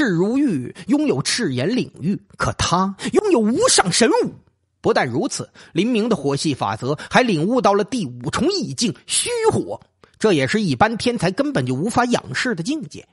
赤如玉拥有赤炎领域，可他拥有无上神武。不但如此，林明的火系法则还领悟到了第五重意境——虚火，这也是一般天才根本就无法仰视的境界。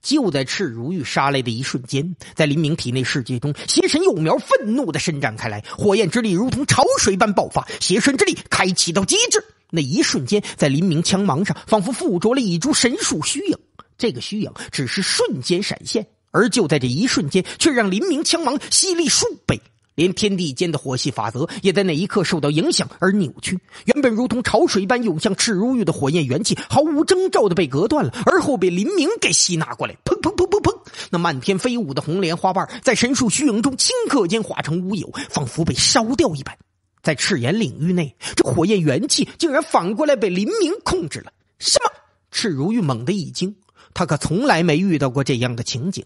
就在赤如玉杀来的一瞬间，在林明体内世界中，邪神幼苗愤怒的伸展开来，火焰之力如同潮水般爆发，邪神之力开启到极致。那一瞬间，在林明枪芒上，仿佛附着了一株神树虚影。这个虚影只是瞬间闪现。而就在这一瞬间，却让林明枪芒犀利数倍，连天地间的火系法则也在那一刻受到影响而扭曲。原本如同潮水般涌向赤如玉的火焰元气，毫无征兆的被隔断了，而后被林明给吸纳过来。砰砰砰砰砰！那漫天飞舞的红莲花瓣，在神树虚影中顷刻间化成乌有，仿佛被烧掉一般。在赤炎领域内，这火焰元气竟然反过来被林明控制了。什么？赤如玉猛地一惊，他可从来没遇到过这样的情景。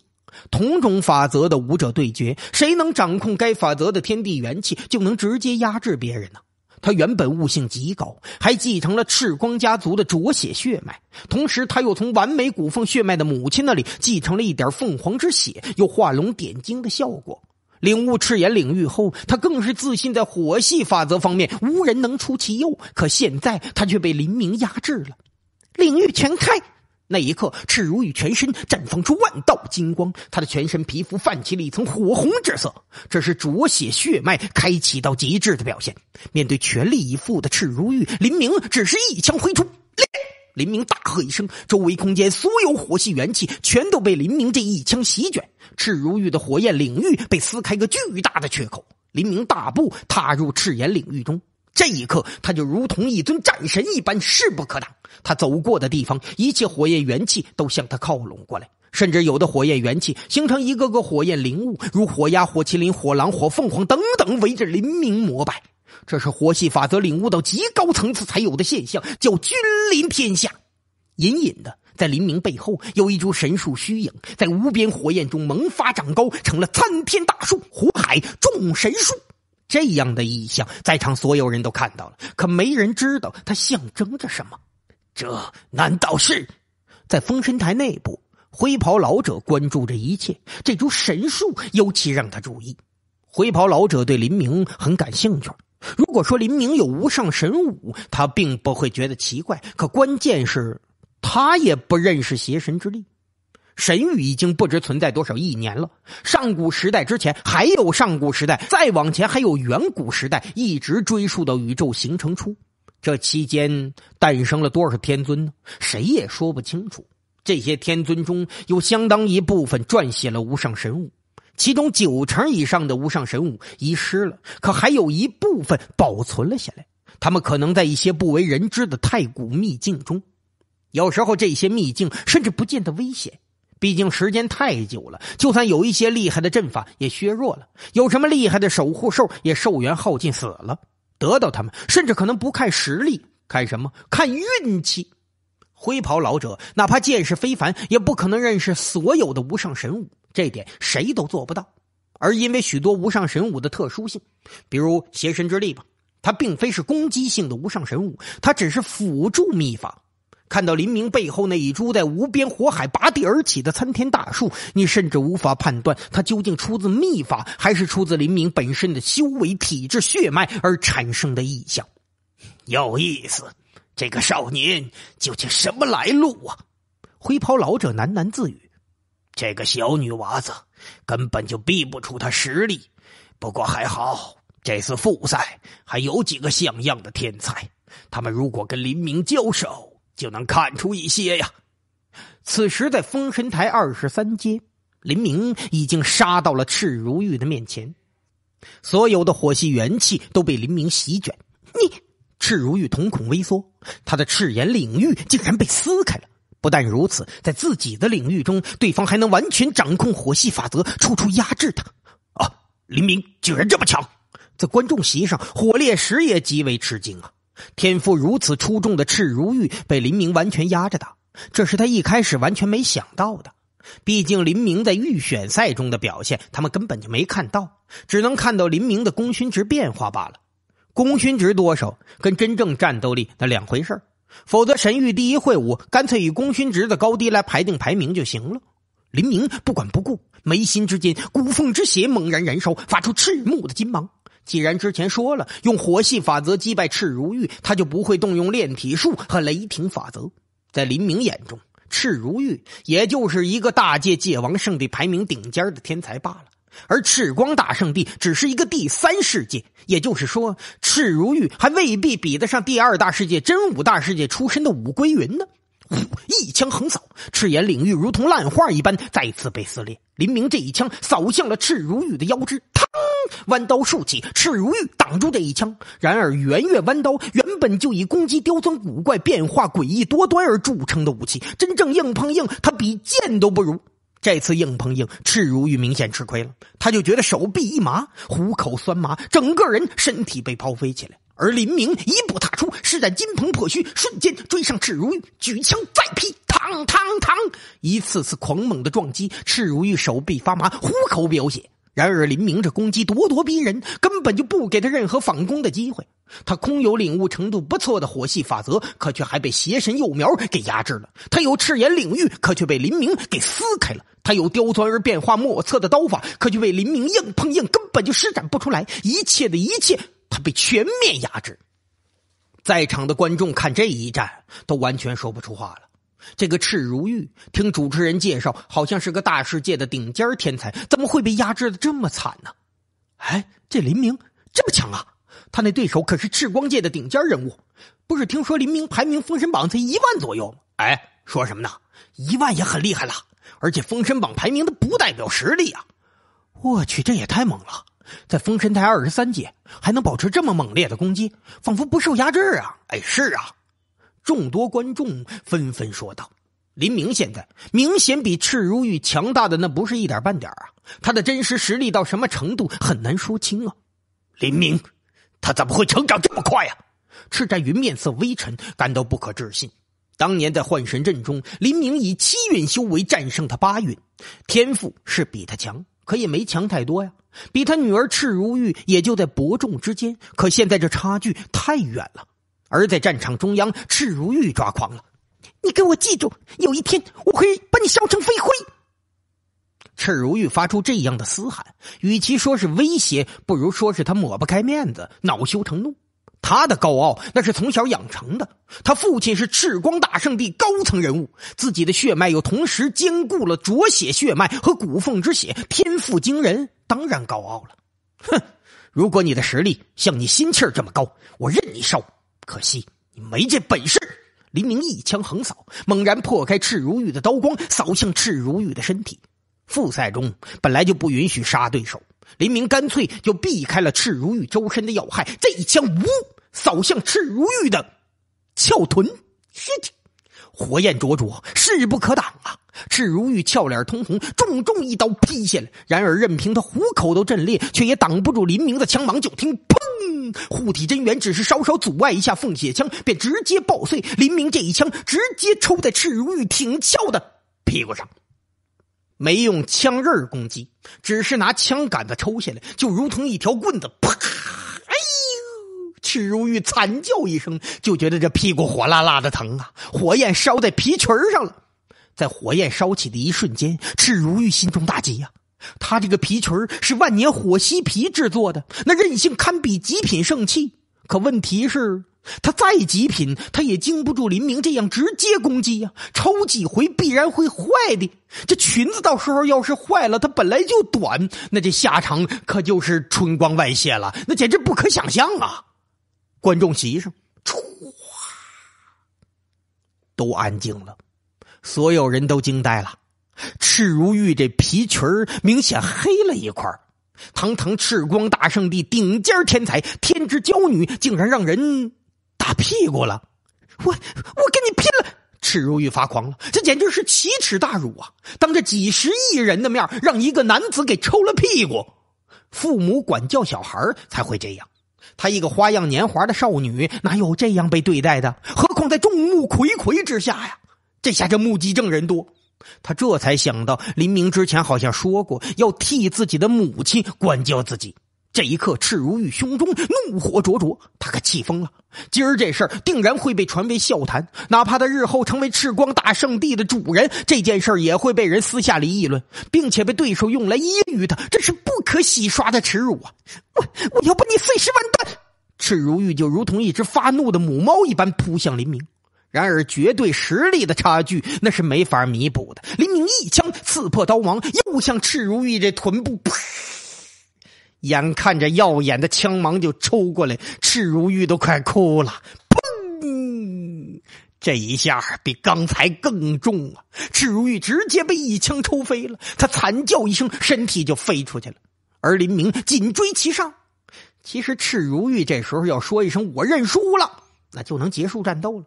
同种法则的武者对决，谁能掌控该法则的天地元气，就能直接压制别人呢？他原本悟性极高，还继承了赤光家族的浊血血脉，同时他又从完美古凤血脉的母亲那里继承了一点凤凰之血，又画龙点睛的效果。领悟赤炎领域后，他更是自信在火系法则方面无人能出其右。可现在他却被林明压制了，领域全开。那一刻，赤如玉全身绽放出万道金光，他的全身皮肤泛起了一层火红之色，这是浊血血脉开启到极致的表现。面对全力以赴的赤如玉，林明只是一枪挥出。林明大喝一声，周围空间所有火系元气全都被林明这一枪席卷，赤如玉的火焰领域被撕开个巨大的缺口。林明大步踏入赤炎领域中。这一刻，他就如同一尊战神一般，势不可挡。他走过的地方，一切火焰元气都向他靠拢过来，甚至有的火焰元气形成一个个火焰灵物，如火鸦、火麒麟、火狼、火凤凰等等，围着林明膜拜。这是火系法则领悟到极高层次才有的现象，叫君临天下。隐隐的，在林明背后，有一株神树虚影，在无边火焰中萌发长高，成了参天大树——火海众神树。这样的异象，在场所有人都看到了，可没人知道它象征着什么。这难道是，在封神台内部，灰袍老者关注着一切，这株神树尤其让他注意。灰袍老者对林明很感兴趣。如果说林明有无上神武，他并不会觉得奇怪。可关键是，他也不认识邪神之力。神域已经不知存在多少亿年了。上古时代之前还有上古时代，再往前还有远古时代，一直追溯到宇宙形成初。这期间诞生了多少天尊呢？谁也说不清楚。这些天尊中有相当一部分撰写了无上神物，其中九成以上的无上神物遗失了，可还有一部分保存了下来。他们可能在一些不为人知的太古秘境中，有时候这些秘境甚至不见得危险。毕竟时间太久了，就算有一些厉害的阵法也削弱了，有什么厉害的守护兽也寿元耗尽死了。得到他们，甚至可能不看实力，看什么？看运气。灰袍老者哪怕见识非凡，也不可能认识所有的无上神武，这点谁都做不到。而因为许多无上神武的特殊性，比如邪神之力吧，它并非是攻击性的无上神武，它只是辅助秘法。看到林明背后那一株在无边火海拔地而起的参天大树，你甚至无法判断它究竟出自秘法，还是出自林明本身的修为、体质、血脉而产生的异象。有意思，这个少年究竟什么来路啊？灰袍老者喃喃自语：“这个小女娃子根本就逼不出他实力。不过还好，这次复赛还有几个像样的天才，他们如果跟林明交手。”就能看出一些呀。此时，在封神台二十三阶，林明已经杀到了赤如玉的面前，所有的火系元气都被林明席卷。你赤如玉瞳孔微缩，他的赤炎领域竟然被撕开了。不但如此，在自己的领域中，对方还能完全掌控火系法则，处处压制他。啊！林明竟然这么强！在观众席上，火烈石也极为吃惊啊。天赋如此出众的赤如玉被林明完全压着打，这是他一开始完全没想到的。毕竟林明在预选赛中的表现，他们根本就没看到，只能看到林明的功勋值变化罢了。功勋值多少，跟真正战斗力那两回事儿。否则，神域第一会武，干脆以功勋值的高低来排定排名就行了。林明不管不顾，眉心之间骨缝之血猛然燃烧，发出赤目的金芒。既然之前说了用火系法则击败赤如玉，他就不会动用炼体术和雷霆法则。在林明眼中，赤如玉也就是一个大界界王圣地排名顶尖的天才罢了，而赤光大圣地只是一个第三世界，也就是说，赤如玉还未必比得上第二大世界真武大世界出身的武归云呢。一枪横扫，赤炎领域如同烂画一般，再次被撕裂。林明这一枪扫向了赤如玉的腰肢，嘡！弯刀竖起，赤如玉挡住这一枪。然而，圆月弯刀原本就以攻击刁钻古怪、变化诡异多端而著称的武器，真正硬碰硬，他比剑都不如。这次硬碰硬，赤如玉明显吃亏了，他就觉得手臂一麻，虎口酸麻，整个人身体被抛飞起来。而林明一步踏出，施展金鹏破虚，瞬间追上赤如玉，举枪再劈，嘡嘡嘡！一次次狂猛的撞击，赤如玉手臂发麻，虎口飙血。然而林明这攻击咄咄逼人，根本就不给他任何反攻的机会。他空有领悟程度不错的火系法则，可却还被邪神幼苗给压制了。他有赤炎领域，可却被林明给撕开了。他有刁钻而变化莫测的刀法，可却被林明硬碰硬，根本就施展不出来。一切的一切。他被全面压制，在场的观众看这一战都完全说不出话了。这个赤如玉，听主持人介绍，好像是个大世界的顶尖天才，怎么会被压制的这么惨呢？哎，这林明这么强啊？他那对手可是赤光界的顶尖人物，不是听说林明排名封神榜才一万左右吗？哎，说什么呢？一万也很厉害了，而且封神榜排名的不代表实力啊！我去，这也太猛了！在封神台二十三阶，还能保持这么猛烈的攻击，仿佛不受压制啊！哎，是啊，众多观众纷纷说道：“林明现在明显比赤如玉强大的那不是一点半点啊！他的真实实力到什么程度，很难说清啊！”林明，他怎么会成长这么快啊？赤战云面色微沉，感到不可置信。当年在幻神阵中，林明以七运修为战胜他八运，天赋是比他强。可也没强太多呀，比他女儿赤如玉也就在伯仲之间。可现在这差距太远了。而在战场中央，赤如玉抓狂了：“你给我记住，有一天我会把你烧成飞灰！”赤如玉发出这样的嘶喊，与其说是威胁，不如说是他抹不开面子，恼羞成怒。他的高傲那是从小养成的。他父亲是赤光大圣地高层人物，自己的血脉又同时兼顾了浊血血脉和古凤之血，天赋惊人，当然高傲了。哼！如果你的实力像你心气儿这么高，我任你烧。可惜你没这本事。黎明一枪横扫，猛然破开赤如玉的刀光，扫向赤如玉的身体。复赛中本来就不允许杀对手，黎明干脆就避开了赤如玉周身的要害。这一枪，呜！扫向赤如玉的翘臀，身体火焰灼灼，势不可挡啊！赤如玉俏脸通红，重重一刀劈下来。然而，任凭他虎口都震裂，却也挡不住林明的枪芒。就听“砰”，护体真元只是稍稍阻碍一下凤血枪，便直接爆碎。林明这一枪直接抽在赤如玉挺翘的屁股上，没用枪刃攻击，只是拿枪杆子抽下来，就如同一条棍子，啪！赤如玉惨叫一声，就觉得这屁股火辣辣的疼啊！火焰烧在皮裙上了。在火焰烧起的一瞬间，赤如玉心中大急呀！他这个皮裙是万年火犀皮制作的，那韧性堪比极品圣器。可问题是，他再极品，他也经不住林明这样直接攻击呀！抽几回必然会坏的。这裙子到时候要是坏了，它本来就短，那这下场可就是春光外泄了，那简直不可想象啊！观众席上，唰，都安静了。所有人都惊呆了。赤如玉这皮裙明显黑了一块堂堂赤光大圣地顶尖天才、天之娇女，竟然让人打屁股了！我我跟你拼了！赤如玉发狂了，这简直是奇耻大辱啊！当着几十亿人的面，让一个男子给抽了屁股，父母管教小孩才会这样。她一个花样年华的少女，哪有这样被对待的？何况在众目睽睽之下呀！这下这目击证人多，他这才想到林明之前好像说过要替自己的母亲管教自己。这一刻，赤如玉胸中怒火灼灼，他可气疯了。今儿这事儿定然会被传为笑谈，哪怕他日后成为赤光大圣地的主人，这件事儿也会被人私下里议论，并且被对手用来揶揄他。这是不可洗刷的耻辱啊！我我要不你碎尸万段！赤如玉就如同一只发怒的母猫一般扑向林明，然而绝对实力的差距那是没法弥补的。林明一枪刺破刀王，又向赤如玉这臀部。眼看着耀眼的枪芒就抽过来，赤如玉都快哭了。砰！这一下比刚才更重啊！赤如玉直接被一枪抽飞了，他惨叫一声，身体就飞出去了。而林明紧追其上。其实赤如玉这时候要说一声“我认输了”，那就能结束战斗了。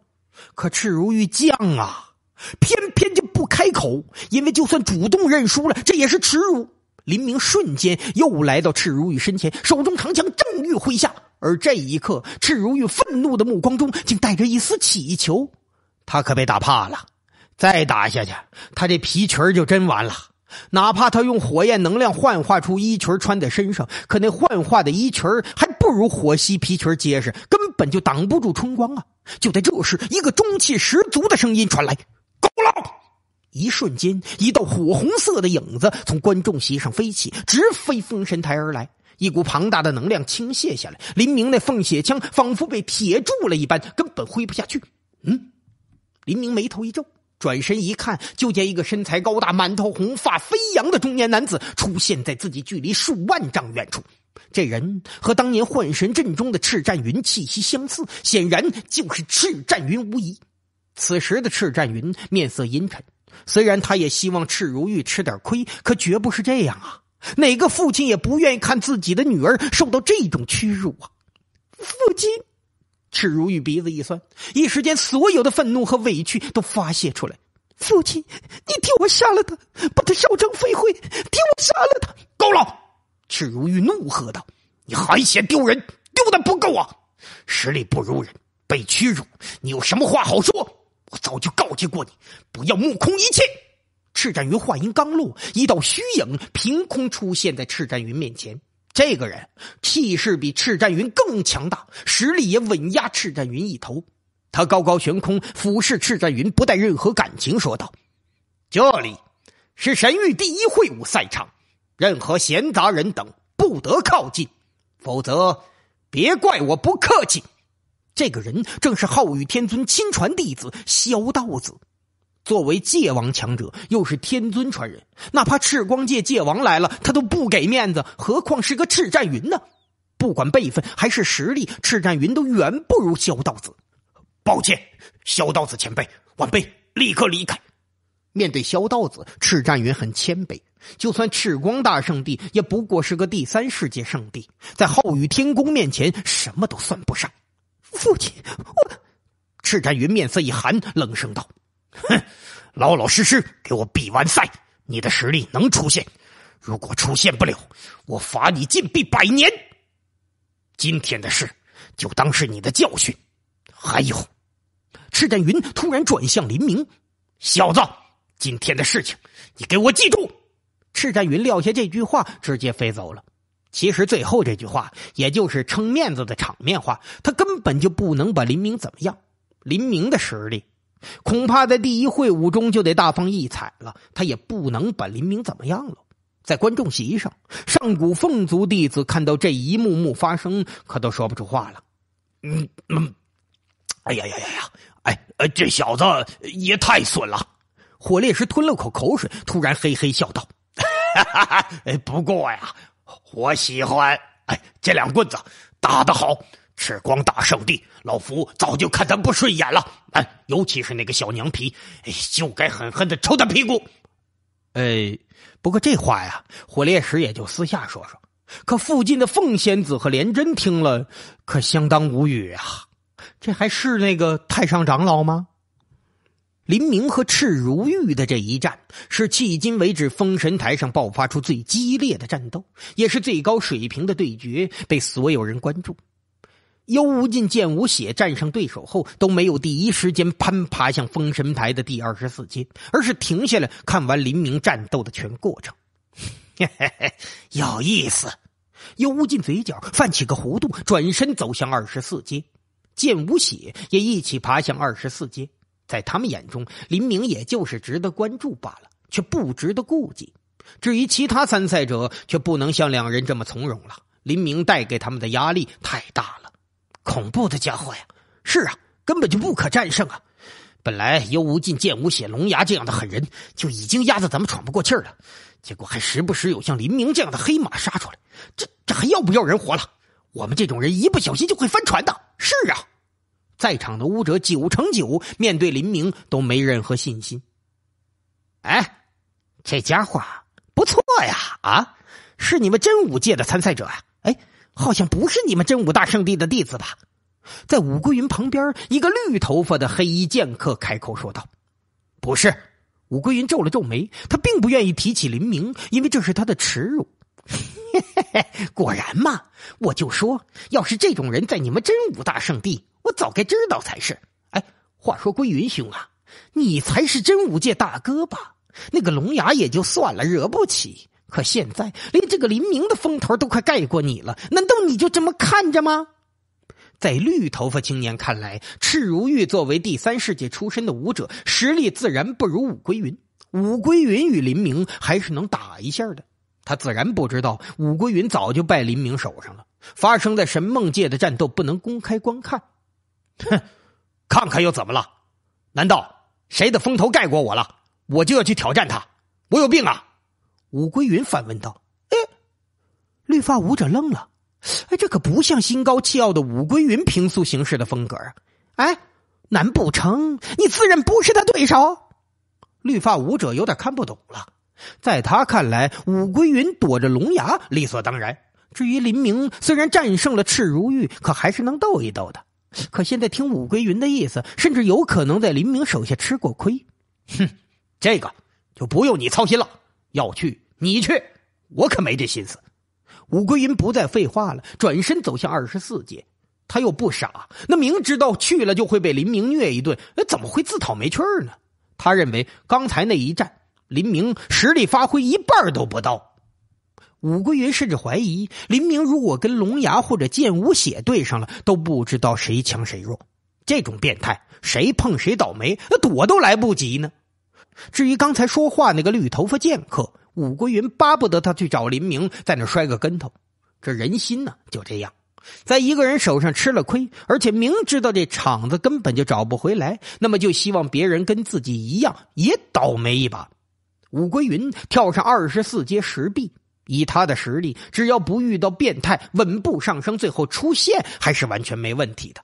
可赤如玉犟啊，偏偏就不开口，因为就算主动认输了，这也是耻辱。林明瞬间又来到赤如玉身前，手中长枪正欲挥下。而这一刻，赤如玉愤怒的目光中竟带着一丝乞求。他可被打怕了，再打下去，他这皮裙就真完了。哪怕他用火焰能量幻化出衣裙穿在身上，可那幻化的衣裙还不如火蜥皮裙结实，根本就挡不住春光啊！就在这时，一个中气十足的声音传来：“够了！”一瞬间，一道火红色的影子从观众席上飞起，直飞封神台而来。一股庞大的能量倾泻下来，林明那凤血枪仿佛被铁住了一般，根本挥不下去。嗯，林明眉头一皱，转身一看，就见一个身材高大、满头红发飞扬的中年男子出现在自己距离数万丈远处。这人和当年幻神阵中的赤战云气息相似，显然就是赤战云无疑。此时的赤战云面色阴沉。虽然他也希望赤如玉吃点亏，可绝不是这样啊！哪个父亲也不愿意看自己的女儿受到这种屈辱啊！父亲，赤如玉鼻子一酸，一时间所有的愤怒和委屈都发泄出来。父亲，你替我杀了他，把他烧成飞灰，替我杀了他！够了！赤如玉怒喝道：“你还嫌丢人？丢的不够啊！实力不如人，被屈辱，你有什么话好说？”我早就告诫过你，不要目空一切。赤战云话音刚落，一道虚影凭空出现在赤战云面前。这个人气势比赤战云更强大，实力也稳压赤战云一头。他高高悬空，俯视赤战云，不带任何感情说道：“这里是神域第一会武赛场，任何闲杂人等不得靠近，否则别怪我不客气。”这个人正是浩宇天尊亲传弟子萧道子。作为界王强者，又是天尊传人，哪怕赤光界界王来了，他都不给面子，何况是个赤战云呢？不管辈分还是实力，赤战云都远不如萧道子。抱歉，萧道子前辈，晚辈立刻离开。面对萧道子，赤战云很谦卑。就算赤光大圣地，也不过是个第三世界圣地，在浩宇天宫面前，什么都算不上。父亲，我赤战云面色一寒，冷声道：“哼，老老实实给我比完赛。你的实力能出现，如果出现不了，我罚你禁闭百年。今天的事，就当是你的教训。”还有，赤战云突然转向林明：“小子，今天的事情，你给我记住。”赤战云撂下这句话，直接飞走了。其实最后这句话，也就是撑面子的场面话，他根本就不能把林明怎么样。林明的实力，恐怕在第一会武中就得大放异彩了。他也不能把林明怎么样了。在观众席上，上古凤族弟子看到这一幕幕发生，可都说不出话了。嗯嗯，哎呀呀呀呀！哎，呃，这小子也太损了。火烈石吞了口口水，突然嘿嘿笑道：“哈 哈，哈，不过呀。”我喜欢哎，这两棍子打得好，赤光大圣地，老夫早就看他不顺眼了。哎，尤其是那个小娘皮，哎，就该狠狠的抽他屁股。哎，不过这话呀，火烈石也就私下说说。可附近的凤仙子和廉贞听了，可相当无语啊。这还是那个太上长老吗？林明和赤如玉的这一战是迄今为止封神台上爆发出最激烈的战斗，也是最高水平的对决，被所有人关注。幽无尽剑无血战胜对手后，都没有第一时间攀爬向封神台的第二十四阶，而是停下来看完林明战斗的全过程。有意思。幽无尽嘴角泛起个弧度，转身走向二十四阶，剑无血也一起爬向二十四阶。在他们眼中，林明也就是值得关注罢了，却不值得顾忌。至于其他参赛者，却不能像两人这么从容了。林明带给他们的压力太大了，恐怖的家伙呀！是啊，根本就不可战胜啊！本来幽无尽、剑无血、龙牙这样的狠人就已经压得咱们喘不过气儿了，结果还时不时有像林明这样的黑马杀出来，这这还要不要人活了？我们这种人一不小心就会翻船的。是啊。在场的武者九成九面对林明都没任何信心。哎，这家伙不错呀！啊，是你们真武界的参赛者呀？哎，好像不是你们真武大圣地的弟子吧？在武归云旁边，一个绿头发的黑衣剑客开口说道：“不是。”武归云皱了皱眉，他并不愿意提起林明，因为这是他的耻辱。果然嘛，我就说，要是这种人在你们真武大圣地……我早该知道才是。哎，话说归云兄啊，你才是真武界大哥吧？那个龙牙也就算了，惹不起。可现在连这个林明的风头都快盖过你了，难道你就这么看着吗？在绿头发青年看来，赤如玉作为第三世界出身的武者，实力自然不如武归云。武归云与林明还是能打一下的。他自然不知道，武归云早就败林明手上了。发生在神梦界的战斗不能公开观看。哼，看看又怎么了？难道谁的风头盖过我了，我就要去挑战他？我有病啊！武归云反问道。哎，绿发武者愣了。哎，这可不像心高气傲的武归云平素行事的风格啊！哎，难不成你自认不是他对手？绿发武者有点看不懂了。在他看来，武归云躲着龙牙，理所当然。至于林明，虽然战胜了赤如玉，可还是能斗一斗的。可现在听武归云的意思，甚至有可能在林明手下吃过亏。哼，这个就不用你操心了。要去你去，我可没这心思。武归云不再废话了，转身走向二十四阶。他又不傻，那明知道去了就会被林明虐一顿，那怎么会自讨没趣呢？他认为刚才那一战，林明实力发挥一半都不到。武归云甚至怀疑，林明如果跟龙牙或者剑无血对上了，都不知道谁强谁弱。这种变态，谁碰谁倒霉，那躲都来不及呢。至于刚才说话那个绿头发剑客，武归云巴不得他去找林明，在那摔个跟头。这人心呢，就这样，在一个人手上吃了亏，而且明知道这场子根本就找不回来，那么就希望别人跟自己一样也倒霉一把。武归云跳上二十四阶石壁。以他的实力，只要不遇到变态，稳步上升，最后出现还是完全没问题的。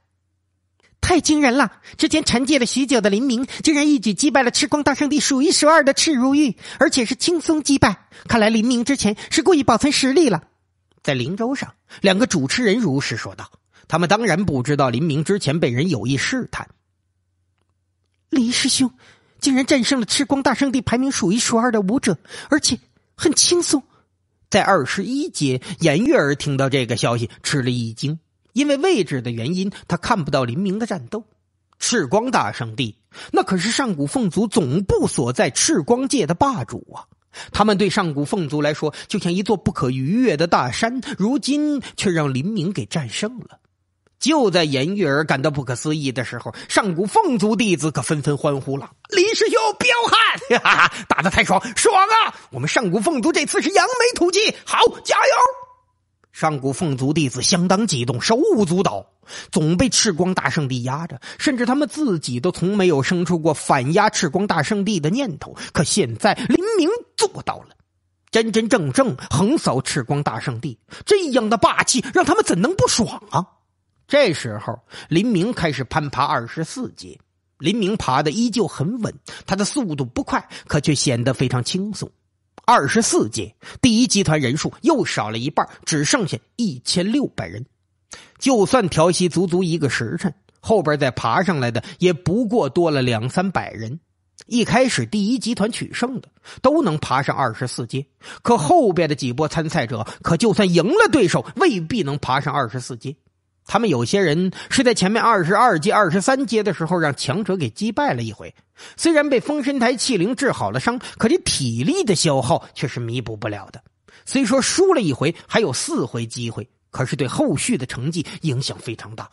太惊人了！之前沉寂了许久的林明，竟然一举击败了赤光大圣地数一数二的赤如玉，而且是轻松击败。看来林明之前是故意保存实力了。在灵州上，两个主持人如实说道：“他们当然不知道林明之前被人有意试探。林师兄竟然战胜了赤光大圣地排名数一数二的武者，而且很轻松。”在二十一阶，严月儿听到这个消息，吃了一惊。因为位置的原因，她看不到林明的战斗。赤光大圣地，那可是上古凤族总部所在，赤光界的霸主啊！他们对上古凤族来说，就像一座不可逾越的大山，如今却让林明给战胜了。就在颜玉儿感到不可思议的时候，上古凤族弟子可纷纷欢呼了：“林师兄彪悍，哈哈，打得太爽爽啊！我们上古凤族这次是扬眉吐气，好加油！”上古凤族弟子相当激动，手舞足蹈。总被赤光大圣地压着，甚至他们自己都从没有生出过反压赤光大圣地的念头。可现在林明做到了，真真正正横扫赤光大圣地，这样的霸气让他们怎能不爽啊？这时候，林明开始攀爬二十四阶。林明爬的依旧很稳，他的速度不快，可却显得非常轻松。二十四阶，第一集团人数又少了一半，只剩下一千六百人。就算调息足足一个时辰，后边再爬上来的也不过多了两三百人。一开始，第一集团取胜的都能爬上二十四阶，可后边的几波参赛者，可就算赢了对手，未必能爬上二十四阶。他们有些人是在前面二十二阶、二十三阶的时候让强者给击败了一回，虽然被封神台气灵治好了伤，可这体力的消耗却是弥补不了的。虽说输了一回，还有四回机会，可是对后续的成绩影响非常大。